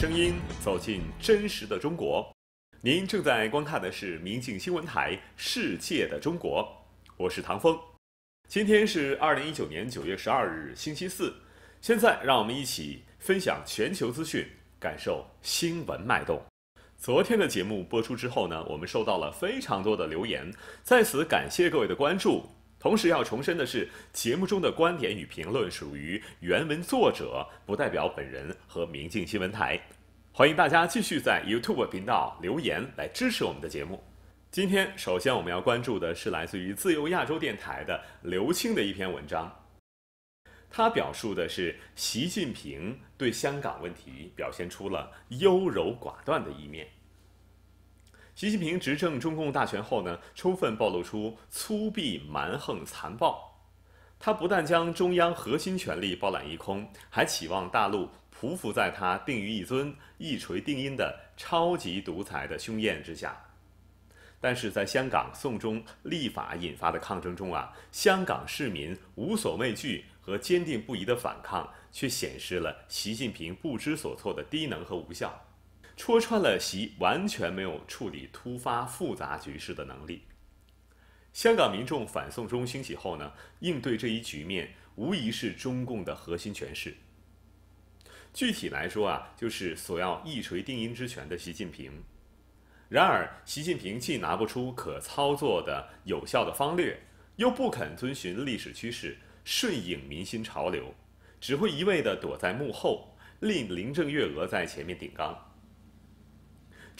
声音走进真实的中国，您正在观看的是《明镜新闻台·世界的中国》，我是唐峰。今天是二零一九年九月十二日，星期四。现在让我们一起分享全球资讯，感受新闻脉动。昨天的节目播出之后呢，我们收到了非常多的留言，在此感谢各位的关注。同时要重申的是，节目中的观点与评论属于原文作者，不代表本人和明镜新闻台。欢迎大家继续在 YouTube 频道留言来支持我们的节目。今天，首先我们要关注的是来自于自由亚洲电台的刘青的一篇文章，他表述的是习近平对香港问题表现出了优柔寡断的一面。习近平执政中共大权后呢，充分暴露出粗鄙、蛮横、残暴。他不但将中央核心权力包揽一空，还期望大陆匍匐在他定于一尊、一锤定音的超级独裁的凶焰之下。但是在香港送中立法引发的抗争中啊，香港市民无所畏惧和坚定不移的反抗，却显示了习近平不知所措的低能和无效。戳穿了习完全没有处理突发复杂局势的能力。香港民众反送中兴起后呢，应对这一局面，无疑是中共的核心权势。具体来说啊，就是索要一锤定音之权的习近平。然而，习近平既拿不出可操作的有效的方略，又不肯遵循历史趋势，顺应民心潮流，只会一味地躲在幕后，令林郑月娥在前面顶缸。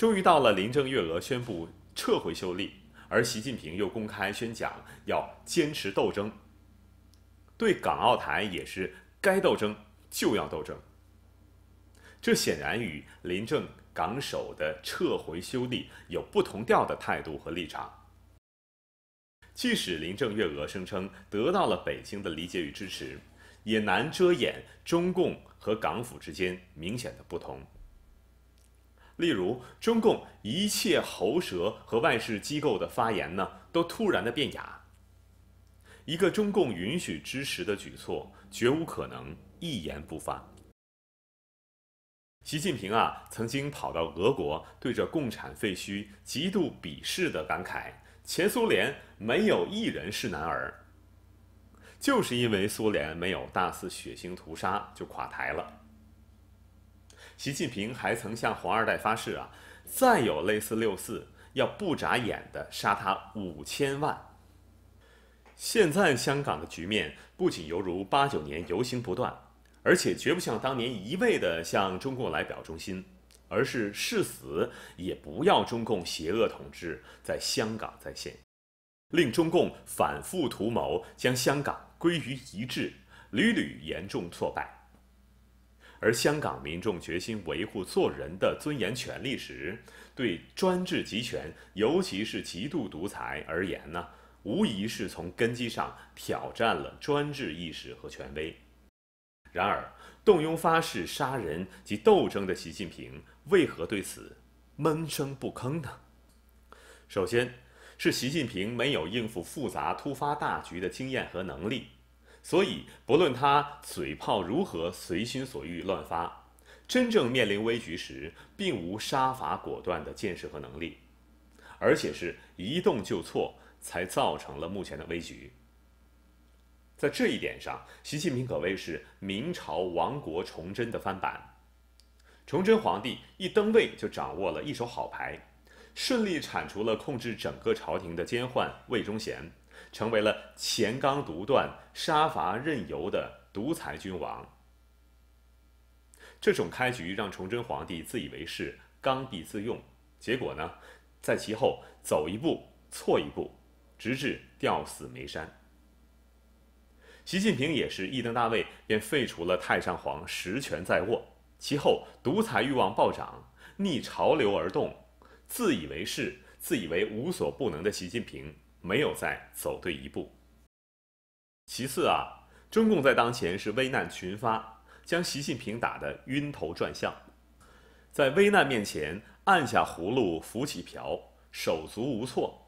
终于到了林郑月娥宣布撤回修例，而习近平又公开宣讲要坚持斗争，对港澳台也是该斗争就要斗争。这显然与林郑港首的撤回修例有不同调的态度和立场。即使林郑月娥声称得到了北京的理解与支持，也难遮掩中共和港府之间明显的不同。例如，中共一切喉舌和外事机构的发言呢，都突然的变哑。一个中共允许支持的举措，绝无可能一言不发。习近平啊，曾经跑到俄国，对着共产废墟极度鄙视的感慨：“前苏联没有一人是男儿，就是因为苏联没有大肆血腥屠杀就垮台了。”习近平还曾向黄二代发誓啊，再有类似六四，要不眨眼的杀他五千万。现在香港的局面不仅犹如八九年游行不断，而且绝不像当年一味的向中共来表忠心，而是誓死也不要中共邪恶统治在香港再现，令中共反复图谋将香港归于一致，屡屡严重挫败。而香港民众决心维护做人的尊严权利时，对专制集权，尤其是极度独裁而言呢，无疑是从根基上挑战了专制意识和权威。然而，动用发誓杀人及斗争的习近平为何对此闷声不吭呢？首先，是习近平没有应付复杂突发大局的经验和能力。所以，不论他嘴炮如何随心所欲乱发，真正面临危局时，并无杀伐果断的见识和能力，而且是一动就错，才造成了目前的危局。在这一点上，习近平可谓是明朝亡国崇祯的翻版。崇祯皇帝一登位就掌握了一手好牌，顺利铲除了控制整个朝廷的奸宦魏忠贤。成为了乾纲独断、杀伐任由的独裁君王。这种开局让崇祯皇帝自以为是、刚愎自用，结果呢，在其后走一步错一步，直至吊死煤山。习近平也是一登大位便废除了太上皇，实权在握，其后独裁欲望暴涨，逆潮流而动，自以为是、自以为无所不能的习近平。没有再走对一步。其次啊，中共在当前是危难群发，将习近平打得晕头转向，在危难面前按下葫芦浮起瓢，手足无措。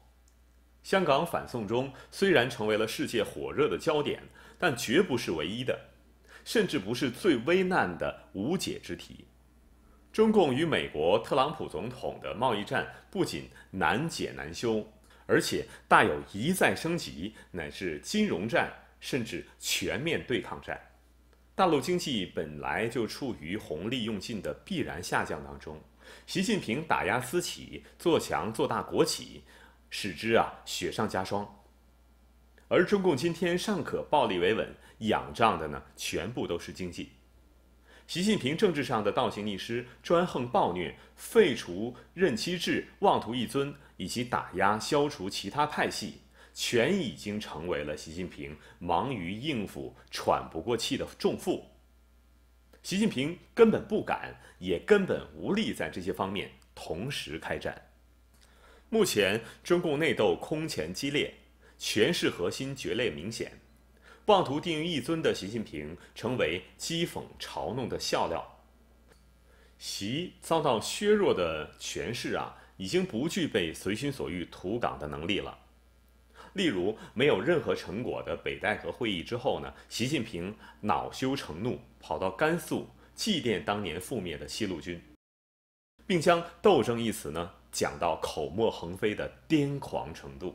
香港反送中虽然成为了世界火热的焦点，但绝不是唯一的，甚至不是最危难的无解之题。中共与美国特朗普总统的贸易战不仅难解难修，而且大有一再升级，乃至金融战，甚至全面对抗战。大陆经济本来就处于红利用尽的必然下降当中，习近平打压私企，做强做大国企，使之啊雪上加霜。而中共今天尚可暴力维稳，仰仗的呢全部都是经济。习近平政治上的倒行逆施、专横暴虐、废除任期制，妄图一尊。以及打压、消除其他派系，全已经成为了习近平忙于应付、喘不过气的重负。习近平根本不敢，也根本无力在这些方面同时开展。目前，中共内斗空前激烈，权势核心决裂明显，妄图定于一尊的习近平成为讥讽嘲弄的笑料。习遭到削弱的权势啊！已经不具备随心所欲图港的能力了。例如，没有任何成果的北戴河会议之后呢，习近平恼羞成怒，跑到甘肃祭奠当年覆灭的西路军，并将“斗争”一词呢讲到口沫横飞的癫狂程度。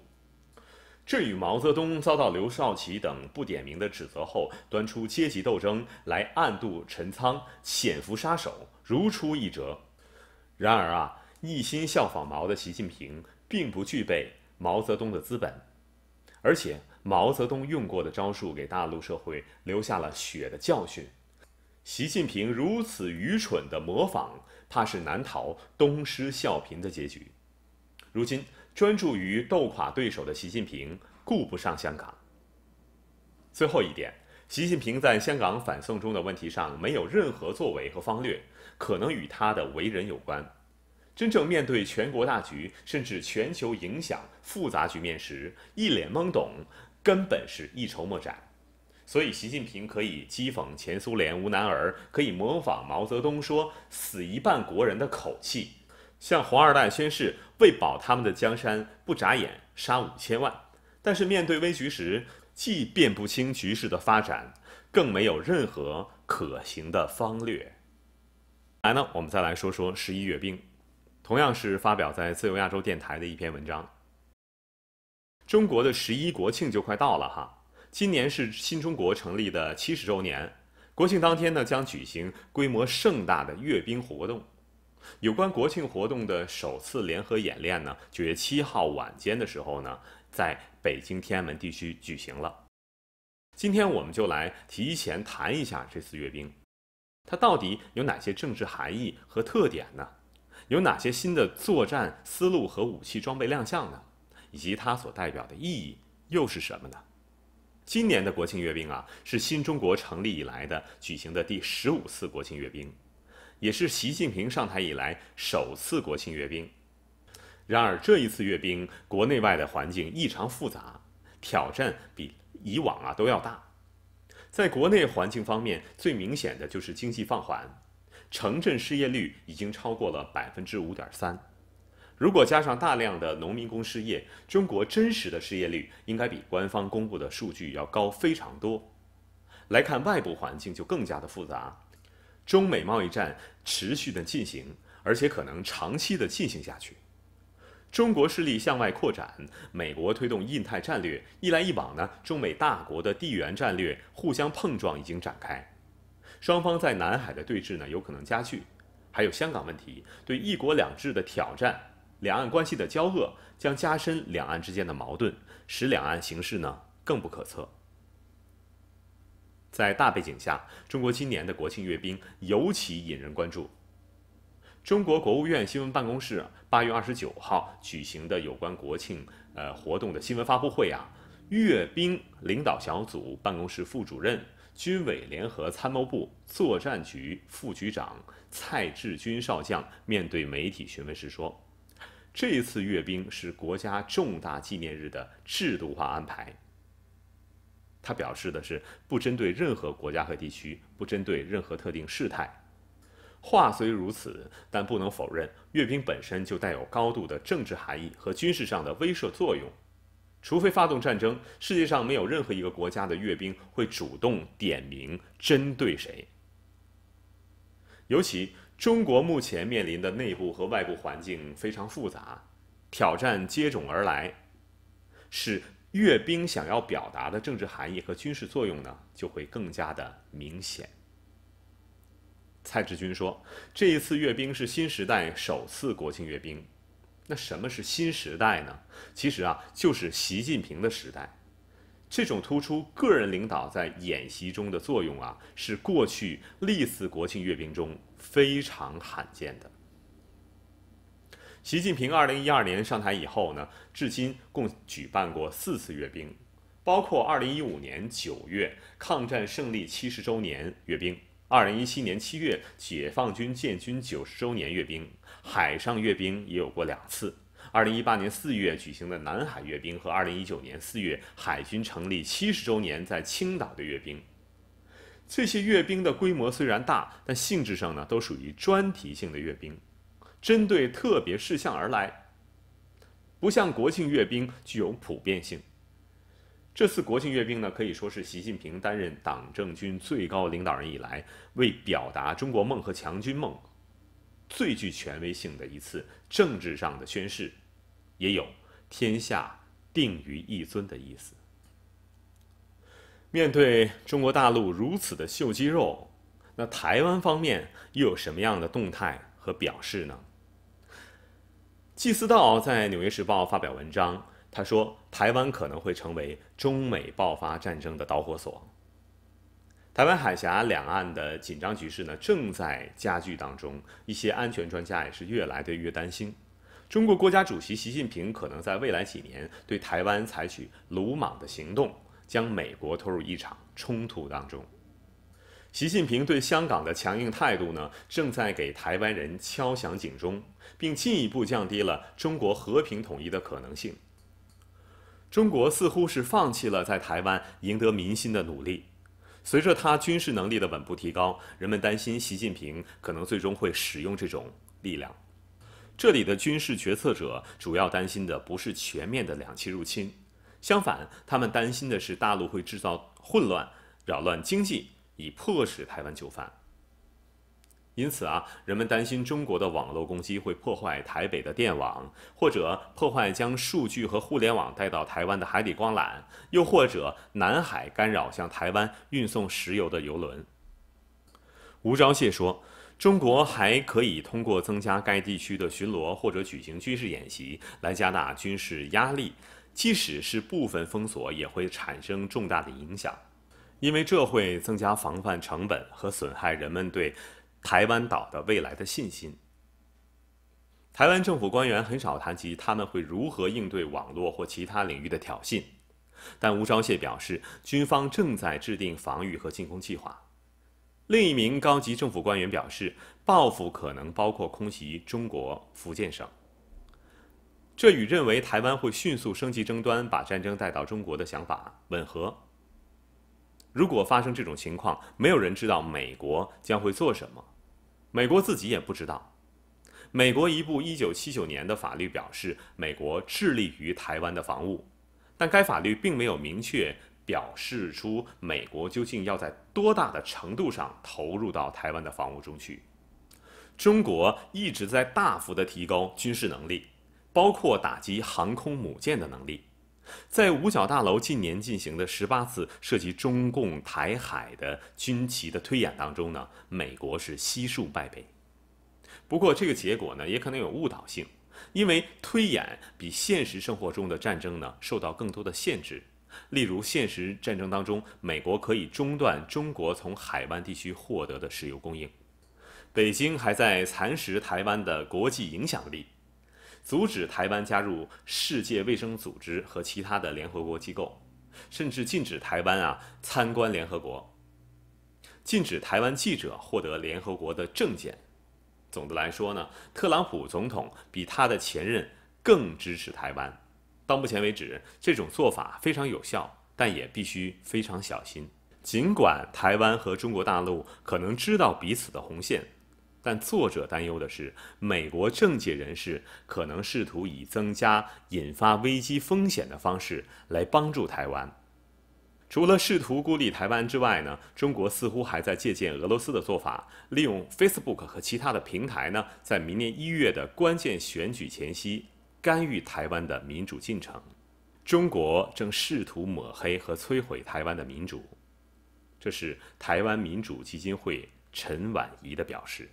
这与毛泽东遭到刘少奇等不点名的指责后，端出阶级斗争来暗度陈仓、潜伏杀手，如出一辙。然而啊。一心效仿毛的习近平，并不具备毛泽东的资本，而且毛泽东用过的招数给大陆社会留下了血的教训，习近平如此愚蠢的模仿，怕是难逃东施效颦的结局。如今专注于斗垮对手的习近平，顾不上香港。最后一点，习近平在香港反送中的问题上没有任何作为和方略，可能与他的为人有关。真正面对全国大局，甚至全球影响复杂局面时，一脸懵懂，根本是一筹莫展。所以，习近平可以讥讽前苏联无男儿，可以模仿毛泽东说“死一半国人的口气”，向黄二代宣誓为保他们的江山不眨眼杀五千万。但是，面对危局时，既辨不清局势的发展，更没有任何可行的方略。来呢，我们再来说说十一阅兵。同样是发表在自由亚洲电台的一篇文章。中国的十一国庆就快到了哈，今年是新中国成立的七十周年，国庆当天呢将举行规模盛大的阅兵活动。有关国庆活动的首次联合演练呢，九月七号晚间的时候呢，在北京天安门地区举行了。今天我们就来提前谈一下这次阅兵，它到底有哪些政治含义和特点呢？有哪些新的作战思路和武器装备亮相呢？以及它所代表的意义又是什么呢？今年的国庆阅兵啊，是新中国成立以来的举行的第十五次国庆阅兵，也是习近平上台以来首次国庆阅兵。然而这一次阅兵，国内外的环境异常复杂，挑战比以往啊都要大。在国内环境方面，最明显的就是经济放缓。城镇失业率已经超过了百分之五点三，如果加上大量的农民工失业，中国真实的失业率应该比官方公布的数据要高非常多。来看外部环境就更加的复杂，中美贸易战持续的进行，而且可能长期的进行下去。中国势力向外扩展，美国推动印太战略，一来一往呢，中美大国的地缘战略互相碰撞已经展开。双方在南海的对峙呢，有可能加剧；还有香港问题对“一国两制”的挑战，两岸关系的交恶将加深两岸之间的矛盾，使两岸形势呢更不可测。在大背景下，中国今年的国庆阅兵尤其引人关注。中国国务院新闻办公室八月二十九号举行的有关国庆呃活动的新闻发布会啊，阅兵领导小组办公室副主任。军委联合参谋部作战局副局长蔡志军少将面对媒体询问时说：“这一次阅兵是国家重大纪念日的制度化安排。”他表示的是不针对任何国家和地区，不针对任何特定事态。话虽如此，但不能否认，阅兵本身就带有高度的政治含义和军事上的威慑作用。除非发动战争，世界上没有任何一个国家的阅兵会主动点名针对谁。尤其中国目前面临的内部和外部环境非常复杂，挑战接踵而来，使阅兵想要表达的政治含义和军事作用呢，就会更加的明显。蔡志军说：“这一次阅兵是新时代首次国庆阅兵。”那什么是新时代呢？其实啊，就是习近平的时代。这种突出个人领导在演习中的作用啊，是过去历次国庆阅兵中非常罕见的。习近平二零一二年上台以后呢，至今共举办过四次阅兵，包括二零一五年九月抗战胜利七十周年阅兵。二零一七年七月，解放军建军九十周年阅兵，海上阅兵也有过两次。二零一八年四月举行的南海阅兵和二零一九年四月海军成立七十周年在青岛的阅兵，这些阅兵的规模虽然大，但性质上呢，都属于专题性的阅兵，针对特别事项而来，不像国庆阅兵具有普遍性。这次国庆阅兵呢，可以说是习近平担任党政军最高领导人以来，为表达中国梦和强军梦，最具权威性的一次政治上的宣誓，也有天下定于一尊的意思。面对中国大陆如此的秀肌肉，那台湾方面又有什么样的动态和表示呢？季思道在《纽约时报》发表文章，他说。台湾可能会成为中美爆发战争的导火索。台湾海峡两岸的紧张局势呢，正在加剧当中。一些安全专家也是越来的越担心，中国国家主席习近平可能在未来几年对台湾采取鲁莽的行动，将美国拖入一场冲突当中。习近平对香港的强硬态度呢，正在给台湾人敲响警钟，并进一步降低了中国和平统一的可能性。中国似乎是放弃了在台湾赢得民心的努力。随着他军事能力的稳步提高，人们担心习近平可能最终会使用这种力量。这里的军事决策者主要担心的不是全面的两栖入侵，相反，他们担心的是大陆会制造混乱、扰乱经济，以迫使台湾就范。因此啊，人们担心中国的网络攻击会破坏台北的电网，或者破坏将数据和互联网带到台湾的海底光缆，又或者南海干扰向台湾运送石油的油轮。吴钊燮说，中国还可以通过增加该地区的巡逻或者举行军事演习来加大军事压力，即使是部分封锁也会产生重大的影响，因为这会增加防范成本和损害人们对。台湾岛的未来的信心。台湾政府官员很少谈及他们会如何应对网络或其他领域的挑衅，但吴钊燮表示，军方正在制定防御和进攻计划。另一名高级政府官员表示，报复可能包括空袭中国福建省。这与认为台湾会迅速升级争端，把战争带到中国的想法吻合。如果发生这种情况，没有人知道美国将会做什么，美国自己也不知道。美国一部一九七九年的法律表示，美国致力于台湾的防务，但该法律并没有明确表示出美国究竟要在多大的程度上投入到台湾的防务中去。中国一直在大幅的提高军事能力，包括打击航空母舰的能力。在五角大楼近年进行的十八次涉及中共台海的军旗的推演当中呢，美国是悉数败北。不过这个结果呢，也可能有误导性，因为推演比现实生活中的战争呢受到更多的限制。例如现实战争当中，美国可以中断中国从海湾地区获得的石油供应，北京还在蚕食台湾的国际影响力。阻止台湾加入世界卫生组织和其他的联合国机构，甚至禁止台湾啊参观联合国，禁止台湾记者获得联合国的证件。总的来说呢，特朗普总统比他的前任更支持台湾。到目前为止，这种做法非常有效，但也必须非常小心。尽管台湾和中国大陆可能知道彼此的红线。但作者担忧的是，美国政界人士可能试图以增加引发危机风险的方式来帮助台湾。除了试图孤立台湾之外呢，中国似乎还在借鉴俄罗斯的做法，利用 Facebook 和其他的平台呢，在明年一月的关键选举前夕干预台湾的民主进程。中国正试图抹黑和摧毁台湾的民主，这是台湾民主基金会陈婉仪的表示。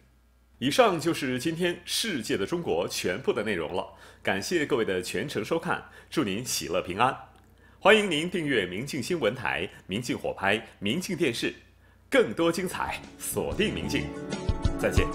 以上就是今天《世界的中国》全部的内容了。感谢各位的全程收看，祝您喜乐平安。欢迎您订阅《明镜新闻台》《明镜火拍》《明镜电视》，更多精彩，锁定明镜。再见。